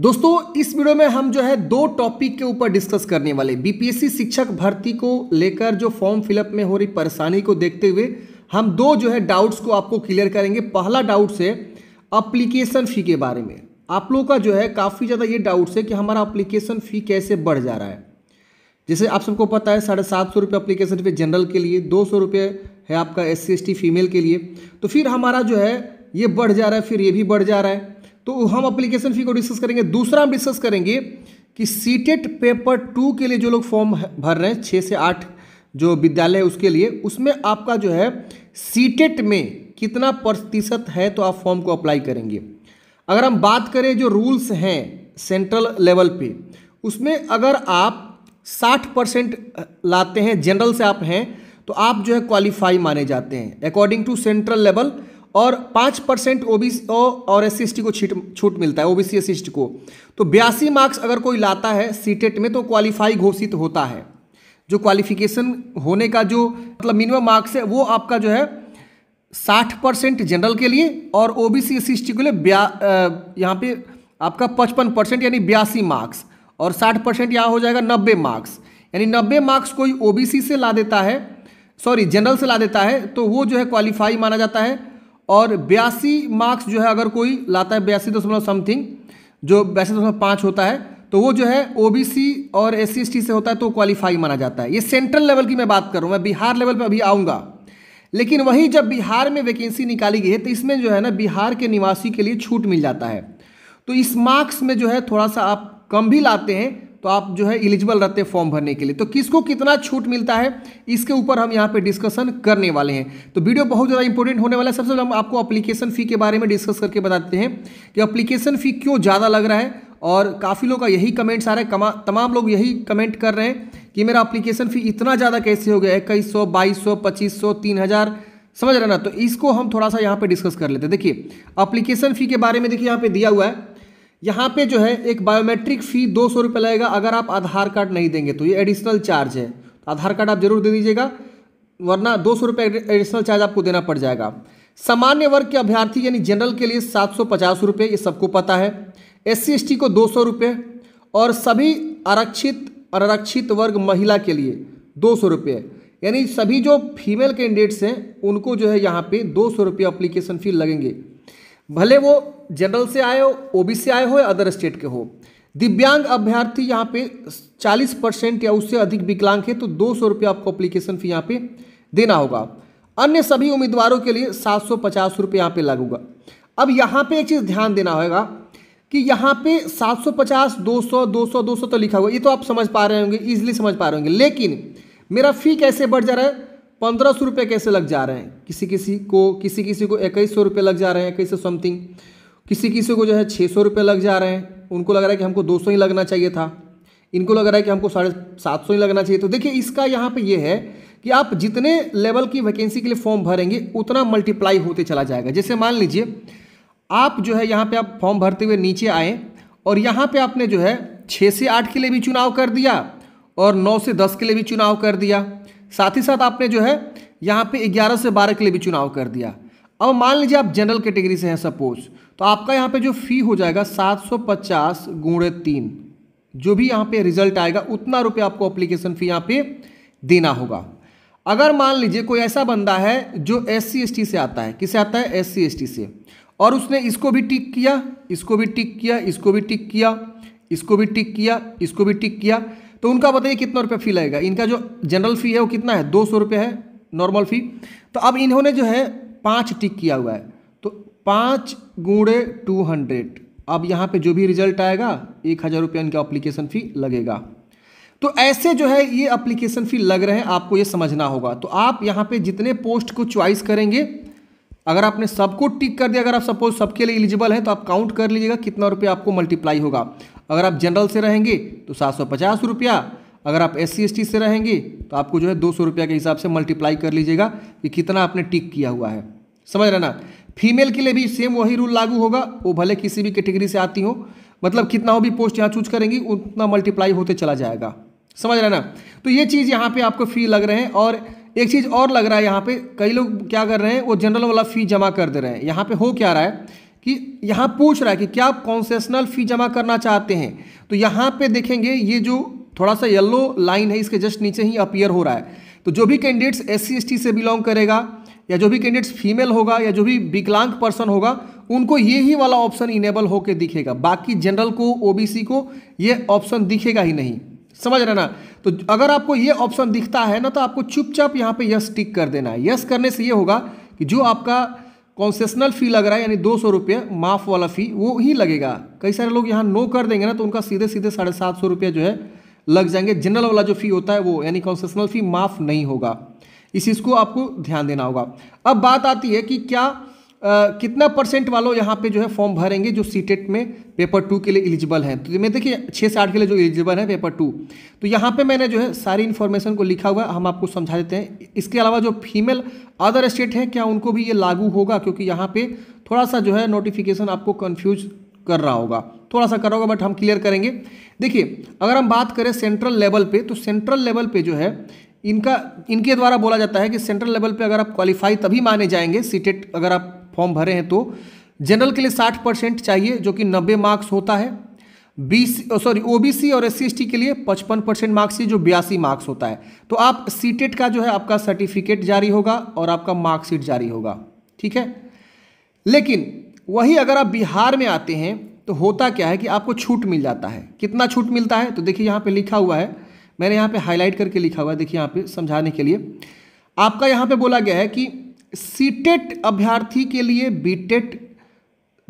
दोस्तों इस वीडियो में हम जो है दो टॉपिक के ऊपर डिस्कस करने वाले बीपीएससी शिक्षक भर्ती को लेकर जो फॉर्म फिलअप में हो रही परेशानी को देखते हुए हम दो जो है डाउट्स को आपको क्लियर करेंगे पहला डाउट्स है अप्लीकेशन फ़ी के बारे में आप लोगों का जो है काफ़ी ज़्यादा ये डाउट्स है कि हमारा अप्लीकेशन फ़ी कैसे बढ़ जा रहा है जैसे आप सबको पता है साढ़े सात सौ रुपये अप्लीकेशन फ़ी जनरल के लिए दो सौ रुपये है आपका एस सी फीमेल के लिए तो फिर हमारा जो है ये बढ़ जा रहा है फिर ये भी बढ़ जा रहा है तो हम अप्लीकेशन फ़ी को डिस्कस करेंगे दूसरा हम डिस्कस करेंगे कि सीटेट पेपर टू के लिए जो लोग फॉर्म भर रहे हैं छः से आठ जो विद्यालय है उसके लिए उसमें आपका जो है सीटेट में कितना प्रतिशत है तो आप फॉर्म को अप्लाई करेंगे अगर हम बात करें जो रूल्स हैं सेंट्रल लेवल पे उसमें अगर आप 60 परसेंट लाते हैं जनरल से आप हैं तो आप जो है क्वालिफाई माने जाते हैं अकॉर्डिंग टू सेंट्रल लेवल और पाँच परसेंट ओ और एस सी को छीट छूट मिलता है ओ बी सी को तो बयासी मार्क्स अगर कोई लाता है सीटेट e में तो क्वालिफाई घोषित होता है जो क्वालिफिकेशन होने का जो मतलब मिनिमम मार्क्स है वो आपका जो है साठ परसेंट जनरल के लिए और ओ बी सी एस के लिए ब्या यहाँ पे आपका पचपन परसेंट यानी बयासी मार्क्स और साठ परसेंट यहाँ हो जाएगा नब्बे मार्क्स यानी नब्बे मार्क्स कोई ओ बी सी से ला देता है सॉरी जनरल से ला देता है तो वो जो है क्वालिफाई माना जाता है और बयासी मार्क्स जो है अगर कोई लाता है बयासी दशमलव समथिंग जो बयासी दशमलव पाँच होता है तो वो जो है ओबीसी और एस सी से होता है तो क्वालिफाई माना जाता है ये सेंट्रल लेवल की मैं बात करूँ मैं बिहार लेवल पर अभी आऊँगा लेकिन वहीं जब बिहार में वैकेंसी निकाली गई है तो इसमें जो है ना बिहार के निवासी के लिए छूट मिल जाता है तो इस मार्क्स में जो है थोड़ा सा आप कम भी लाते हैं तो आप जो है एलिजिबल रहते हैं फॉर्म भरने के लिए तो किसको कितना छूट मिलता है इसके ऊपर हम यहाँ पे डिस्कशन करने वाले हैं तो वीडियो बहुत ज़्यादा इंपॉर्टेंट होने वाला है सबसे पहले हम आपको अप्लीकेशन फ़ी के बारे में डिस्कस करके बताते हैं कि अप्लीकेशन फ़ी क्यों ज़्यादा लग रहा है और काफ़ी लोग का यही कमेंट्स आ रहे हैं तमाम लोग यही कमेंट कर रहे हैं कि मेरा अप्लीकेशन फ़ी इतना ज़्यादा कैसे हो गया इक्कीस सौ बाईस सौ पच्चीस सौ तीन हज़ार समझ रहे ना तो इसको हम थोड़ा सा यहाँ पे डिस्कस कर लेते हैं देखिए अप्लीकेशन फ़ी के बारे में देखिए यहाँ पे दिया हुआ है यहाँ पे जो है एक बायोमेट्रिक फ़ी दो सौ रुपये लगेगा अगर आप आधार कार्ड नहीं देंगे तो ये एडिशनल चार्ज है तो आधार कार्ड आप जरूर दे दीजिएगा वरना दो सौ रुपये एडिशनल चार्ज आपको देना पड़ जाएगा सामान्य वर्ग के अभ्यर्थी यानी जनरल के लिए सात सौ पचास रुपये ये सबको पता है एस सी को दो सौ रुपये और सभी आरक्षित अनारक्षित वर्ग महिला के लिए दो सौ रुपये यानी सभी जो फीमेल कैंडिडेट्स हैं उनको जो है यहाँ पे दो सौ रुपये अप्लीकेशन फ़ी लगेंगे भले वो जनरल से आए हो ओबीसी से आए हो या अदर स्टेट के हो दिव्यांग अभ्यर्थी यहाँ पे 40 परसेंट या उससे अधिक विकलांग है तो दो सौ रुपये आपको अप्लीकेशन फी यहाँ पे देना होगा अन्य सभी उम्मीदवारों के लिए सात सौ पचास रुपये यहाँ पे लागूगा अब यहाँ पे एक चीज़ ध्यान देना होगा कि यहाँ पे 750, 200, 200, 200 तो लिखा हुआ ये तो आप समझ पा रहे होंगे ईजिली समझ पा रहे होंगे लेकिन मेरा फी कैसे बढ़ जा रहा है पंद्रह सौ रुपये कैसे लग जा रहे हैं किसी किसी को किसी किसी को इक्कीस सौ रुपये लग जा रहे हैं इक्कीस सौ समथिंग किसी किसी को जो है छः सौ रुपये लग जा रहे हैं उनको लग रहा है कि हमको दो सौ ही लगना चाहिए था इनको लग रहा है कि हमको साढ़े सात सौ ही लगना चाहिए तो देखिए इसका यहाँ पे ये है कि आप जितने लेवल की वैकेंसी के लिए फॉर्म भरेंगे उतना मल्टीप्लाई होते चला जाएगा जैसे मान लीजिए आप जो है यहाँ पर आप फॉर्म भरते हुए नीचे आए और यहाँ पर आपने जो है छः से आठ के लिए भी चुनाव कर दिया और नौ से दस के लिए भी चुनाव कर दिया साथ ही साथ आपने जो है यहाँ पे 11 से 12 के लिए भी चुनाव कर दिया अब मान लीजिए आप जनरल कैटेगरी से हैं सपोज तो आपका यहाँ पे जो फी हो जाएगा सात सौ पचास गुणे तीन जो भी यहाँ पे रिजल्ट आएगा उतना रुपये आपको अप्लीकेशन फ़ी यहाँ पे देना होगा अगर मान लीजिए कोई ऐसा बंदा है जो एस सी से आता है किसे आता है एस सी से और उसने इसको भी टिक किया इसको भी टिक किया इसको भी टिक किया इसको भी टिक किया इसको भी टिक किया, इसको भी टिक किया तो उनका बताइए कितना रुपया फ़ी लगेगा इनका जो जनरल फ़ी है वो कितना है दो सौ रुपये है नॉर्मल फ़ी तो अब इन्होंने जो है पाँच टिक किया हुआ है तो पाँच गुड़े टू हंड्रेड अब यहाँ पे जो भी रिजल्ट आएगा एक हज़ार रुपया इनका अप्लीकेशन फ़ी लगेगा तो ऐसे जो है ये अप्लीकेशन फ़ी लग रहे हैं आपको ये समझना होगा तो आप यहाँ पर जितने पोस्ट को च्वाइस करेंगे अगर आपने सबको टिक कर दिया अगर आप सपोज सबके लिए एलिजिबल है तो आप काउंट कर लीजिएगा कितना रुपया आपको मल्टीप्लाई होगा अगर आप जनरल से रहेंगे तो सात सौ पचास रुपया अगर आप एस सी से रहेंगे तो आपको जो है दो सौ रुपया के हिसाब से मल्टीप्लाई कर लीजिएगा कि कितना आपने टिक किया हुआ है समझ रहे ना फीमेल के लिए भी सेम वही रूल लागू होगा वो भले किसी भी कैटेगरी से आती हो मतलब कितना हो भी पोस्ट यहाँ चूज करेंगी उतना मल्टीप्लाई होते चला जाएगा समझ रहे ना तो ये चीज़ यहाँ पे आपको फी लग रहे हैं और एक चीज़ और लग रहा है यहाँ पे कई लोग क्या कर रहे हैं वो जनरल वाला फी जमा कर दे रहे हैं यहाँ पे हो क्या रहा है कि यहाँ पूछ रहा है कि क्या आप कॉन्सेशनल फ़ी जमा करना चाहते हैं तो यहाँ पे देखेंगे ये जो थोड़ा सा येलो लाइन है इसके जस्ट नीचे ही अपियर हो रहा है तो जो भी कैंडिडेट्स एस सी से बिलोंग करेगा या जो भी कैंडिडेट्स फीमेल होगा या जो भी विकलांग पर्सन होगा उनको ये ही वाला ऑप्शन इनेबल होकर दिखेगा बाकी जनरल को ओबीसी को ये ऑप्शन दिखेगा ही नहीं समझ रहे ना तो अगर आपको ये ऑप्शन दिखता है ना तो आपको चुपचाप यहाँ पे यस टिक कर देना है यस करने से ये होगा कि जो आपका कॉन्सेशनल फ़ी लग रहा है यानी दो सौ रुपये माफ़ वाला फ़ी वो ही लगेगा कई सारे लोग यहाँ नो कर देंगे ना तो उनका सीधे सीधे साढ़े सात सौ रुपये जो है लग जाएंगे जनरल वाला जो फ़ी होता है वो यानी कॉन्सेशनल फ़ी माफ़ नहीं होगा इस चीज़ को आपको ध्यान देना होगा अब बात आती है कि क्या Uh, कितना परसेंट वालों यहाँ पे जो है फॉर्म भरेंगे जो सीटेट में पेपर टू के लिए एलिजिबल हैं तो मैं देखिए छः से आठ के लिए जो एलिजिबल है पेपर टू तो यहाँ पे मैंने जो है सारी इन्फॉर्मेशन को लिखा हुआ हम आपको समझा देते हैं इसके अलावा जो फीमेल अदर स्टेट हैं क्या उनको भी ये लागू होगा क्योंकि यहाँ पर थोड़ा सा जो है नोटिफिकेशन आपको कन्फ्यूज कर रहा होगा थोड़ा सा कर रहा होगा बट हम क्लियर करेंगे देखिए अगर हम बात करें सेंट्रल लेवल पर तो सेंट्रल लेवल पर जो है इनका इनके द्वारा बोला जाता है कि सेंट्रल लेवल पे अगर आप क्वालिफाई तभी माने जाएंगे सीटेट अगर आप फॉर्म भरे हैं तो जनरल के लिए साठ परसेंट चाहिए जो कि नब्बे मार्क्स होता है बी सॉरी ओबीसी और एस सी के लिए पचपन परसेंट मार्क्स जो बयासी मार्क्स होता है तो आप सीटेट e का जो है आपका सर्टिफिकेट जारी होगा और आपका मार्कशीट जारी होगा ठीक है लेकिन वही अगर आप बिहार में आते हैं तो होता क्या है कि आपको छूट मिल जाता है कितना छूट मिलता है तो देखिए यहाँ पे लिखा हुआ है मैंने यहाँ पे हाईलाइट करके लिखा हुआ है देखिए यहाँ पे समझाने के लिए आपका यहाँ पे बोला गया है कि सीटेट e अभ्यर्थी के लिए बीटेट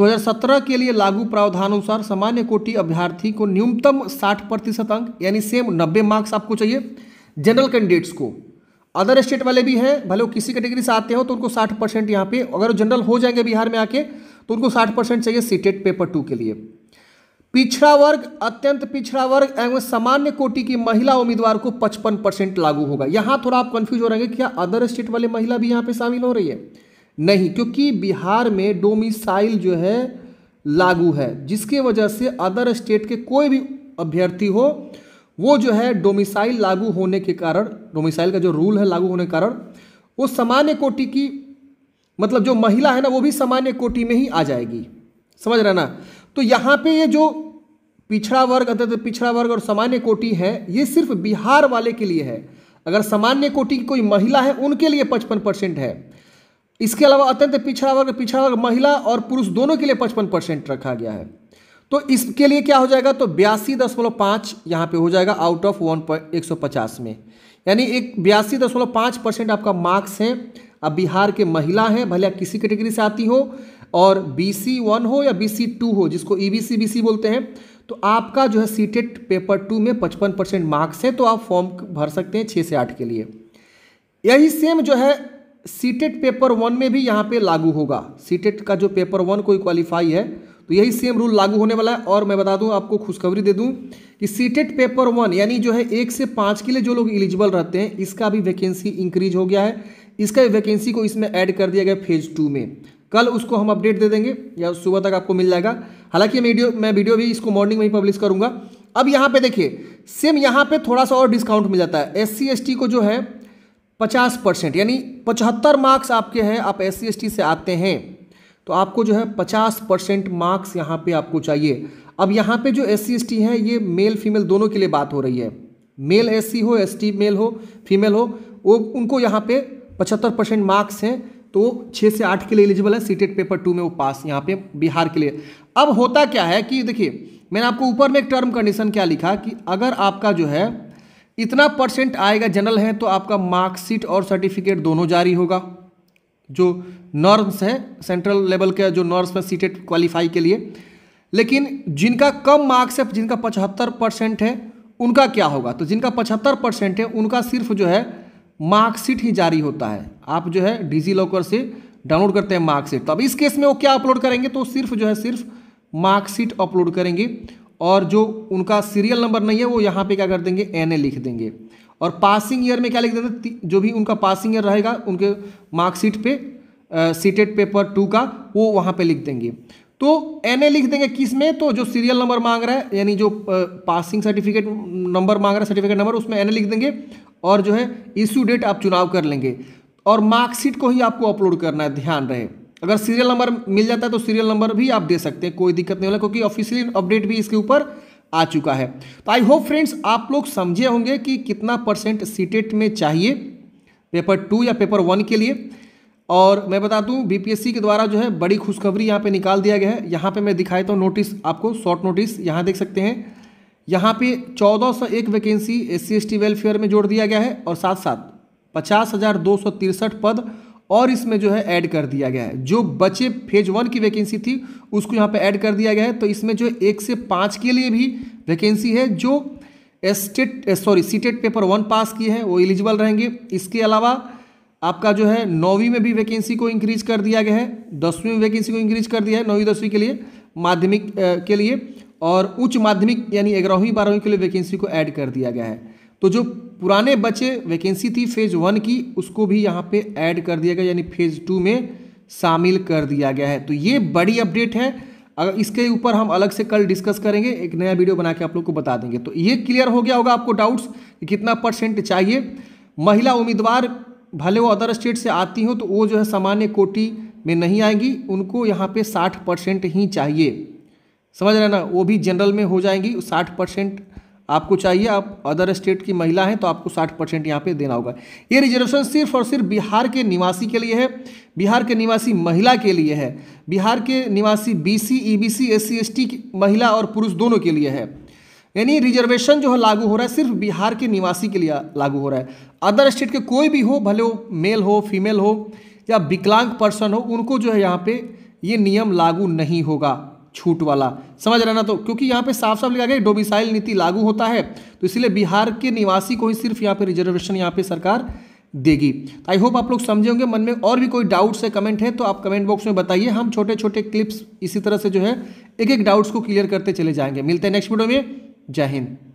2017 e के लिए लागू प्रावधान अनुसार सामान्य कोटि अभ्यर्थी को न्यूनतम 60 प्रतिशत अंक यानी सेम 90 मार्क्स आपको चाहिए जनरल कैंडिडेट्स को अदर स्टेट वाले भी हैं भले वो किसी कैटेगरी से आते हो तो उनको 60 परसेंट यहाँ पे अगर वो जनरल हो जाएंगे बिहार में आके तो उनको 60 परसेंट चाहिए सीटेट पेपर टू के लिए पिछड़ा वर्ग अत्यंत पिछड़ा वर्ग एवं सामान्य कोटि की महिला उम्मीदवार को 55 परसेंट लागू होगा यहां थोड़ा आप कंफ्यूज हो हैं क्या अदर स्टेट वाले महिला भी यहां पे शामिल हो रही है नहीं क्योंकि बिहार में डोमिसाइल जो है लागू है जिसके वजह से अदर स्टेट के कोई भी अभ्यर्थी हो वो जो है डोमिसाइल लागू होने के कारण डोमिसाइल का जो रूल है लागू होने के कारण वो सामान्य कोटि की मतलब जो महिला है ना वो भी सामान्य कोटि में ही आ जाएगी समझ रहे ना तो यहाँ पे ये जो पिछड़ा वर्ग अर्थात तो पिछड़ा वर्ग और सामान्य कोटि है ये सिर्फ बिहार वाले के लिए है अगर सामान्य कोटि की कोई महिला है उनके लिए पचपन परसेंट है इसके अलावा अत्यंत तो पिछड़ा वर्ग पिछड़ा वर्ग महिला और पुरुष दोनों के लिए पचपन परसेंट रखा गया है तो इसके लिए क्या हो जाएगा तो बयासी दशमलव पाँच यहाँ पर हो जाएगा आउट ऑफ वन एक सौ पचास में यानी एक बयासी दशमलव पाँच परसेंट आपका मार्क्स है अब बिहार के महिला हैं भले आप किसी कैटेगरी से आती हो और बी सी वन हो या बी सी टू हो जिसको E B C B C बोलते हैं तो आपका जो है सी टेट पेपर टू में पचपन परसेंट मार्क्स है तो आप फॉर्म भर सकते हैं छः से आठ के लिए यही सेम जो है सी टेट पेपर वन में भी यहाँ पे लागू होगा सी टेट का जो पेपर वन कोई क्वालिफाई है तो यही सेम रूल लागू होने वाला है और मैं बता दूं आपको खुशखबरी दे दूं कि सी टेट पेपर वन यानी जो है एक से पाँच के लिए जो लोग एलिजिबल रहते हैं इसका भी वैकेंसी इंक्रीज हो गया है इसका वैकेंसी को इसमें ऐड कर दिया गया फेज टू में कल उसको हम अपडेट दे देंगे या सुबह तक आपको मिल जाएगा हालांकि वीडियो मैं वीडियो भी इसको मॉर्निंग में ही पब्लिश करूंगा अब यहाँ पे देखिए सेम यहाँ पे थोड़ा सा और डिस्काउंट मिल जाता है एस सी को जो है पचास परसेंट यानी पचहत्तर मार्क्स आपके हैं आप एस सी से आते हैं तो आपको जो है पचास परसेंट मार्क्स यहाँ पे आपको चाहिए अब यहाँ पे जो एस सी है ये मेल फीमेल दोनों के लिए बात हो रही है मेल एस हो एस मेल हो फीमेल हो वो उनको यहाँ पे पचहत्तर परसेंट मार्क्स हैं तो छः से आठ के लिए एलिजिबल है सीटेट पेपर टू में वो पास यहाँ पे बिहार के लिए अब होता क्या है कि देखिए मैंने आपको ऊपर में एक टर्म कंडीशन क्या लिखा कि अगर आपका जो है इतना परसेंट आएगा जनरल है तो आपका मार्कशीट और सर्टिफिकेट दोनों जारी होगा जो नॉर्म्स है सेंट्रल लेवल के जो नॉर्म्स में सीटेट क्वालिफाई के लिए लेकिन जिनका कम मार्क्स है जिनका पचहत्तर परसेंट है उनका क्या होगा तो जिनका पचहत्तर परसेंट है उनका सिर्फ जो है मार्कशीट ही जारी होता है आप जो है डिजी लॉकर से डाउनलोड करते हैं मार्कशीट तो अब इस केस में वो क्या अपलोड करेंगे तो सिर्फ जो है सिर्फ मार्कशीट अपलोड करेंगे और जो उनका सीरियल नंबर नहीं है वो यहाँ पे क्या कर देंगे एन लिख देंगे और पासिंग ईयर में क्या लिख देते जो भी उनका पासिंग ईयर रहेगा उनके मार्कशीट पे सीटेड पेपर टू का वो वहाँ पे लिख देंगे तो एन लिख देंगे किस में तो जो सीरियल नंबर मांग रहा है यानी जो पासिंग सर्टिफिकेट नंबर मांग रहा है सर्टिफिकेट नंबर उसमें एन लिख देंगे और जो है इश्यू डेट आप चुनाव कर लेंगे और मार्कशीट को ही आपको अपलोड करना है ध्यान रहे अगर सीरियल नंबर मिल जाता है तो सीरियल नंबर भी आप दे सकते हैं कोई दिक्कत नहीं होगा क्योंकि ऑफिशियली अपडेट भी इसके ऊपर आ चुका है तो आई होप फ्रेंड्स आप लोग समझे होंगे कि कितना परसेंट सीटेट e में चाहिए पेपर टू या पेपर वन के लिए और मैं बता दूं बीपीएससी के द्वारा जो है बड़ी खुशखबरी यहाँ पे निकाल दिया गया है यहाँ पे मैं दिखाया तो नोटिस आपको शॉर्ट नोटिस यहाँ देख सकते हैं यहाँ पे 1401 वैकेंसी एस सी वेलफेयर में जोड़ दिया गया है और साथ साथ पचास हज़ार दो सौ तिरसठ पद और इसमें जो है ऐड कर दिया गया है जो बचे फेज वन की वैकेंसी थी उसको यहाँ पे ऐड कर दिया गया है तो इसमें जो एक से पाँच के लिए भी वैकेंसी है जो STET sorry CTET paper one pass किए हैं वो एलिजिबल रहेंगे इसके अलावा आपका जो है नौवीं में भी वैकेंसी को इंक्रीज कर दिया गया है दसवीं में वैकेंसी को इंक्रीज कर दिया है नौवीं दसवीं के लिए माध्यमिक के लिए और उच्च माध्यमिक यानी ग्यारहवीं बारहवीं के लिए वैकेंसी को ऐड कर दिया गया है तो जो पुराने बचे वैकेंसी थी फेज वन की उसको भी यहाँ पे ऐड कर दिया गया यानी फेज टू में शामिल कर दिया गया है तो ये बड़ी अपडेट है अगर इसके ऊपर हम अलग से कल डिस्कस करेंगे एक नया वीडियो बना के आप लोग को बता देंगे तो ये क्लियर हो गया होगा आपको डाउट्स कि कितना परसेंट चाहिए महिला उम्मीदवार भले वो अदर स्टेट से आती हो तो वो जो है सामान्य कोटि में नहीं आएंगी उनको यहाँ पे साठ परसेंट ही चाहिए समझ रहे ना वो भी जनरल में हो जाएंगी साठ परसेंट आपको चाहिए आप अदर स्टेट की महिला हैं तो आपको साठ परसेंट यहाँ पर देना होगा ये रिजर्वेशन सिर्फ और सिर्फ बिहार के निवासी के लिए है बिहार के निवासी महिला के लिए है बिहार के निवासी बीसी, सी एससी, एसटी महिला और पुरुष दोनों के लिए है यानी रिजर्वेशन जो है लागू हो रहा है सिर्फ बिहार के निवासी के लिए लागू हो रहा है अदर स्टेट के कोई भी हो भले वो मेल हो फीमेल हो या विकलांग पर्सन हो उनको जो है यहाँ पे ये नियम लागू नहीं होगा छूट वाला समझ रहे ना तो क्योंकि यहाँ पे साफ साफ लिखा गया डोमिसाइल नीति लागू होता है तो इसलिए बिहार के निवासी को ही सिर्फ यहाँ पे रिजर्वेशन यहाँ पे सरकार देगी आई होप आप लोग समझे होंगे मन में और भी कोई डाउट्स है कमेंट है तो आप कमेंट बॉक्स में बताइए हम छोटे छोटे क्लिप्स इसी तरह से जो है एक एक डाउट्स को क्लियर करते चले जाएंगे मिलते हैं नेक्स्ट वीडियो में जय हिंद